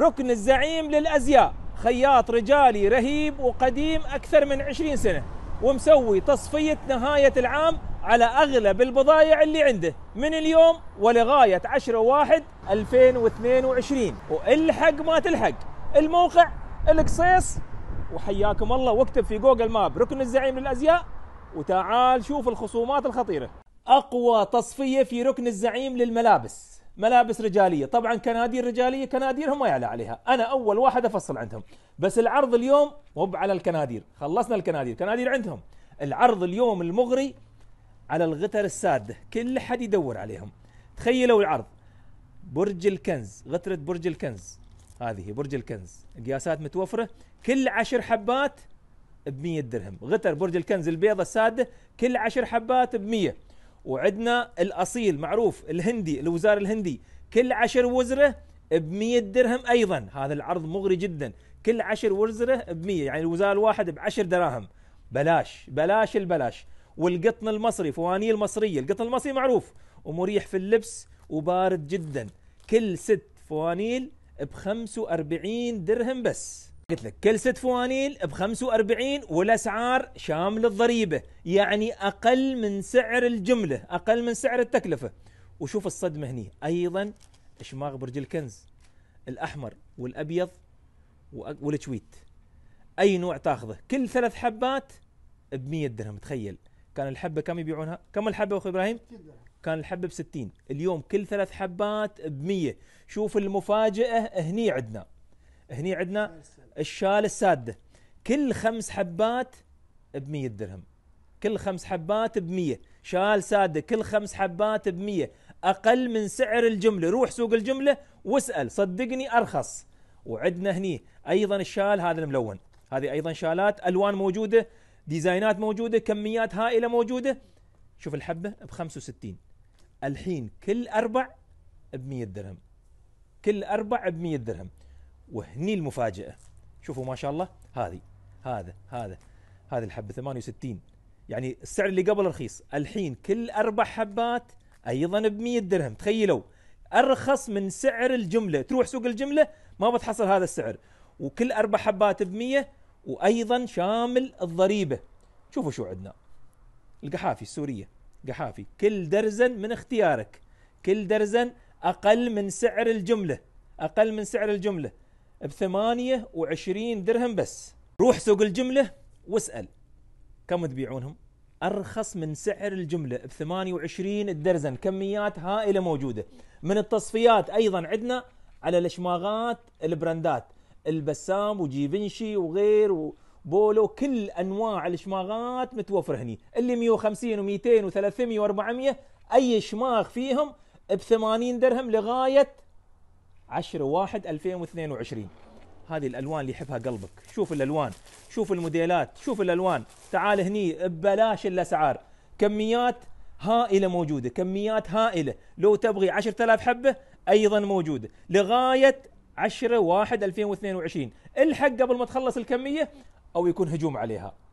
ركن الزعيم للأزياء خياط رجالي رهيب وقديم أكثر من عشرين سنة ومسوي تصفية نهاية العام على أغلب البضايع اللي عنده من اليوم ولغاية 10 واحد 2022 والحق ما تلحق الموقع القصيص وحياكم الله واكتب في جوجل ماب ركن الزعيم للأزياء وتعال شوف الخصومات الخطيرة أقوى تصفية في ركن الزعيم للملابس ملابس رجاليه طبعا كنادير رجاليه كناديرهم ما يعلى عليها انا اول واحد افصل عندهم بس العرض اليوم مو على الكنادير خلصنا الكنادير كنادير عندهم العرض اليوم المغري على الغتر الساده كل حد يدور عليهم تخيلوا العرض برج الكنز غترة برج الكنز هذه برج الكنز قياسات متوفرة كل عشر حبات ب 100 درهم غتر برج الكنز البيضة السادة كل عشر حبات ب 100 وعندنا الاصيل معروف الهندي الوزار الهندي كل عشر وزره ب 100 درهم ايضا هذا العرض مغري جدا كل عشر وزره ب 100 يعني الوزار الواحد ب 10 دراهم بلاش بلاش البلاش والقطن المصري فوانيل مصريه القطن المصري معروف ومريح في اللبس وبارد جدا كل ست فوانيل ب 45 درهم بس قلت لك كل ست فوانيل ب 45 والاسعار شامل الضريبه يعني اقل من سعر الجمله اقل من سعر التكلفه وشوف الصدمه هني ايضا شماغ برج الكنز الاحمر والابيض والتويت اي نوع تاخذه كل ثلاث حبات ب 100 درهم تخيل كان الحبه كم يبيعونها كم الحبه اخوي ابراهيم كان الحبه ب 60 اليوم كل ثلاث حبات ب 100 شوف المفاجاه هني عندنا هني عندنا الشال الساده كل خمس حبات ب 100 درهم كل خمس حبات ب 100 شال ساده كل خمس حبات ب 100 اقل من سعر الجمله روح سوق الجمله واسال صدقني ارخص وعندنا هني ايضا الشال هذا الملون هذه ايضا شالات الوان موجوده ديزاينات موجوده كميات هائله موجوده شوف الحبه ب 65 الحين كل اربع ب 100 درهم كل اربع ب 100 درهم وهني المفاجأة شوفوا ما شاء الله هذه هذا هذا هذه الحبة 68 يعني السعر اللي قبل رخيص الحين كل أربع حبات أيضا ب 100 درهم تخيلوا أرخص من سعر الجملة تروح سوق الجملة ما بتحصل هذا السعر وكل أربع حبات ب 100 وأيضا شامل الضريبة شوفوا شو عندنا القحافي السورية قحافي كل درزن من اختيارك كل درزن أقل من سعر الجملة أقل من سعر الجملة ب 28 درهم بس روح سوق الجمله واسال كم تبيعونهم؟ ارخص من سعر الجمله ب 28 الدرزن كميات هائله موجوده من التصفيات ايضا عندنا على الشماغات البراندات البسام وجيفنشي وغير وبولو كل انواع الشماغات متوفره هني اللي 150 و200 و300 و400 اي شماغ فيهم ب 80 درهم لغايه 10 1 2022 هذه الالوان اللي يحبها قلبك شوف الالوان شوف الموديلات شوف الالوان تعال هني ببلاش الاسعار كميات هائله موجوده كميات هائله لو تبغي 10000 حبه ايضا موجوده لغايه 10 1 2022 الحق قبل ما تخلص الكميه او يكون هجوم عليها